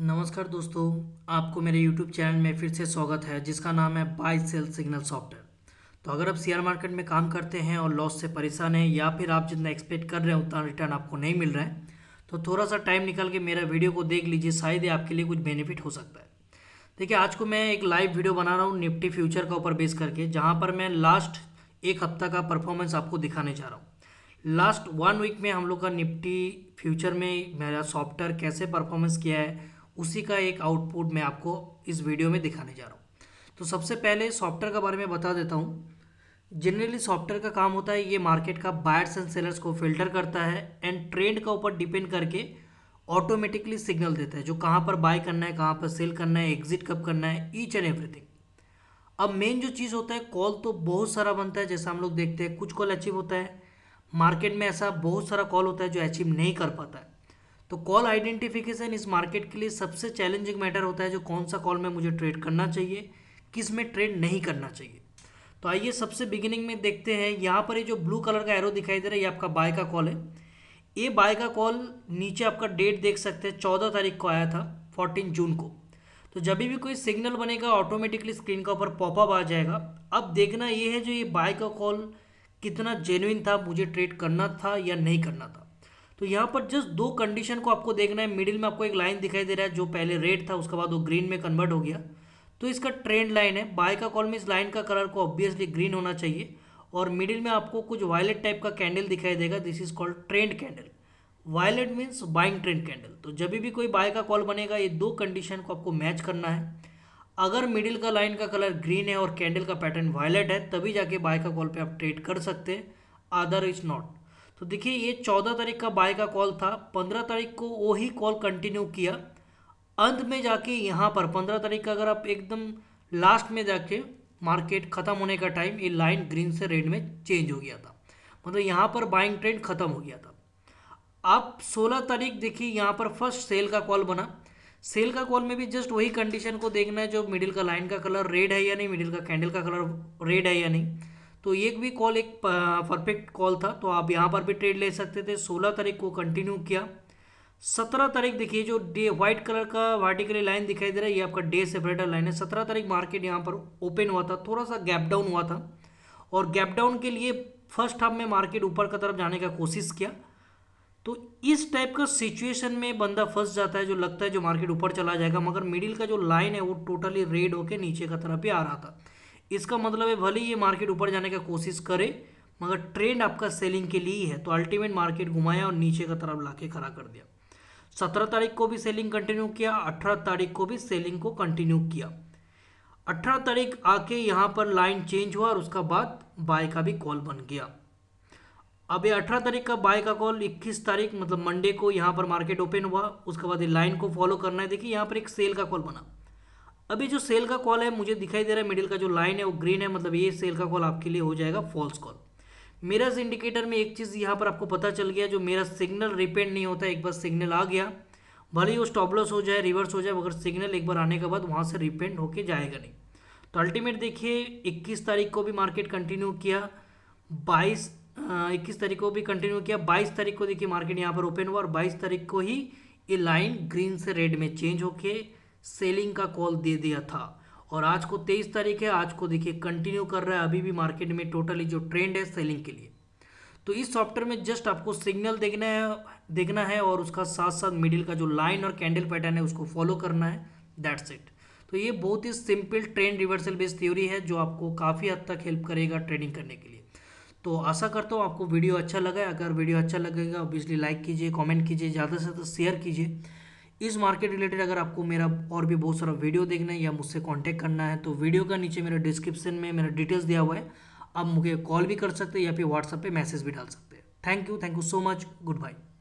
नमस्कार दोस्तों आपको मेरे यूट्यूब चैनल में फिर से स्वागत है जिसका नाम है बाय सेल सिग्नल सॉफ्टवेयर तो अगर आप शेयर मार्केट में काम करते हैं और लॉस से परेशान हैं या फिर आप जितना एक्सपेक्ट कर रहे हैं उतना रिटर्न आपको नहीं मिल रहा है तो थोड़ा सा टाइम निकाल के मेरा वीडियो को देख लीजिए शायद ही आपके लिए कुछ बेनिफिट हो सकता है देखिए आज को मैं एक लाइव वीडियो बना रहा हूँ निफ्टी फ्यूचर का ऊपर बेस करके जहाँ पर मैं लास्ट एक हफ्ता का परफॉर्मेंस आपको दिखाने जा रहा हूँ लास्ट वन वीक में हम लोग का निफ्टी फ्यूचर में मेरा सॉफ्टवेयर कैसे परफॉर्मेंस किया है उसी का एक आउटपुट मैं आपको इस वीडियो में दिखाने जा रहा हूँ तो सबसे पहले सॉफ्टवेयर के बारे में बता देता हूँ जनरली सॉफ्टवेयर का काम होता है ये मार्केट का बायर्स एंड सेलर्स को फिल्टर करता है एंड ट्रेंड का ऊपर डिपेंड करके ऑटोमेटिकली सिग्नल देता है जो कहाँ पर बाय करना है कहाँ पर सेल करना है एग्जिट कब करना है ईच एंड एवरीथिंग अब मेन जो चीज़ होता है कॉल तो बहुत सारा बनता है जैसा हम लोग देखते हैं कुछ कॉल अचीव होता है मार्केट में ऐसा बहुत सारा कॉल होता है जो अचीव नहीं कर पाता है तो कॉल आइडेंटिफिकेशन इस मार्केट के लिए सबसे चैलेंजिंग मैटर होता है जो कौन सा कॉल में मुझे ट्रेड करना चाहिए किस में ट्रेड नहीं करना चाहिए तो आइए सबसे बिगिनिंग में देखते हैं यहाँ पर ये जो ब्लू कलर का एरो दिखाई दे रहा है ये आपका बाय का कॉल है ये बाय का कॉल नीचे आपका डेट देख सकते हैं चौदह तारीख को आया था फोर्टीन जून को तो जब भी कोई सिग्नल बनेगा ऑटोमेटिकली स्क्रीन के ऊपर पॉपअप आ जाएगा अब देखना ये है जो ये बाय का कॉल कितना जेन्यून था मुझे ट्रेड करना था या नहीं करना था तो यहाँ पर जस्ट दो कंडीशन को आपको देखना है मिडिल में आपको एक लाइन दिखाई दे रहा है जो पहले रेड था उसके बाद वो ग्रीन में कन्वर्ट हो गया तो इसका ट्रेंड लाइन है बाय का कॉल में इस लाइन का कलर को ऑब्वियसली ग्रीन होना चाहिए और मिडिल में आपको कुछ वायलेट टाइप का कैंडल दिखाई देगा this is called trend candle violet means buying trend candle तो जब भी कोई बाय का कॉल बनेगा ये दो कंडीशन को आपको मैच करना है अगर मिडिल का लाइन का कलर ग्रीन है और कैंडल का पैटर्न वायलेट है तभी जाके बाय का कॉल पे आप ट्रेड कर सकते हैं अदर इज नॉट तो देखिए ये चौदह तारीख का बाय का कॉल था पंद्रह तारीख को वो ही कॉल कंटिन्यू किया अंत में जाके यहाँ पर पंद्रह तारीख का अगर आप एकदम लास्ट में जाके मार्केट ख़त्म होने का टाइम ये लाइन ग्रीन से रेड में चेंज हो गया था मतलब यहाँ पर बाइंग ट्रेंड ख़त्म हो गया था आप सोलह तारीख देखिए यहाँ पर फर्स्ट सेल का कॉल बना सेल का कॉल में भी जस्ट वही कंडीशन को देखना है जो मिडिल का लाइन का कलर रेड है या नहीं मिडिल का कैंडल का कलर रेड है या नहीं तो ये भी कॉल एक परफेक्ट कॉल था तो आप यहाँ पर भी ट्रेड ले सकते थे सोलह तारीख को कंटिन्यू किया सत्रह तारीख देखिए जो डे व्हाइट कलर का वर्टिकली लाइन दिखाई दे रहा है ये आपका डे सेपरेटर लाइन है सत्रह तारीख मार्केट यहाँ पर ओपन हुआ था थोड़ा सा गैप डाउन हुआ था और गैप डाउन के लिए फर्स्ट हाफ में मार्केट ऊपर की तरफ जाने का कोशिश किया तो इस टाइप का सिचुएशन में बंदा फंस जाता है जो लगता है जो मार्केट ऊपर चला जाएगा मगर मिडिल का जो लाइन है वो टोटली रेड होकर नीचे का तरफ भी आ रहा था इसका मतलब है भले ये मार्केट ऊपर जाने का कोशिश करे मगर ट्रेंड आपका सेलिंग के लिए ही है तो अल्टीमेट मार्केट घुमाया और नीचे का तरफ लाके खड़ा कर दिया सत्रह तारीख को भी सेलिंग कंटिन्यू किया अठारह तारीख को भी सेलिंग को कंटिन्यू किया अठारह तारीख आके यहाँ पर लाइन चेंज हुआ और उसका बाद बाय का भी कॉल बन गया अब ये अठारह तारीख का बाय का कॉल इक्कीस तारीख मतलब मंडे को यहाँ पर मार्केट ओपन हुआ उसके बाद ये लाइन को फॉलो करना है देखिए यहाँ पर एक सेल का कॉल बना अभी जो सेल का कॉल है मुझे दिखाई दे रहा है मिडिल का जो लाइन है वो ग्रीन है मतलब ये सेल का कॉल आपके लिए हो जाएगा फॉल्स कॉल मेरा इंडिकेटर में एक चीज़ यहाँ पर आपको पता चल गया जो मेरा सिग्नल रिपेंड नहीं होता एक बार सिग्नल आ गया भले ही वो स्टॉपलॉस हो जाए रिवर्स हो जाए मगर सिग्नल एक बार आने के बाद वहाँ से रिपेंड होके जाएगा नहीं तो अल्टीमेट देखिए 21 तारीख को भी मार्केट कंटिन्यू किया 22 इक्कीस तारीख को भी कंटिन्यू किया 22 तारीख को देखिए मार्केट यहाँ पर ओपन हुआ और 22 तारीख को ही ये लाइन ग्रीन से रेड में चेंज होके सेलिंग का कॉल दे दिया था और आज को तेईस तारीख है आज को देखिए कंटिन्यू कर रहा है अभी भी मार्केट में टोटली जो ट्रेंड है सेलिंग के लिए तो इस सॉफ्टवेयर में जस्ट आपको सिग्नल देखना है देखना है और उसका साथ साथ मिडिल का जो लाइन और कैंडल पैटर्न है उसको फॉलो करना है दैट्स इट तो ये बहुत ही simple trend reversal based theory है जो आपको काफ़ी हद तक हेल्प करेगा ट्रेडिंग करने के लिए तो आशा करता हूँ आपको वीडियो अच्छा लगा अगर वीडियो अच्छा लगेगा ऑब्वियसली लाइक कीजिए कॉमेंट कीजिए ज़्यादा से ज़्यादा शेयर कीजिए इस मार्केट रिलेटेड अगर आपको मेरा और भी बहुत सारा वीडियो देखना है या मुझसे कांटेक्ट करना है तो वीडियो का नीचे मेरे डिस्क्रिप्शन में मेरा डिटेल्स दिया हुआ है आप मुझे कॉल भी कर सकते हैं या फिर व्हाट्सअप पे मैसेज भी डाल सकते हैं thank you thank you so much good bye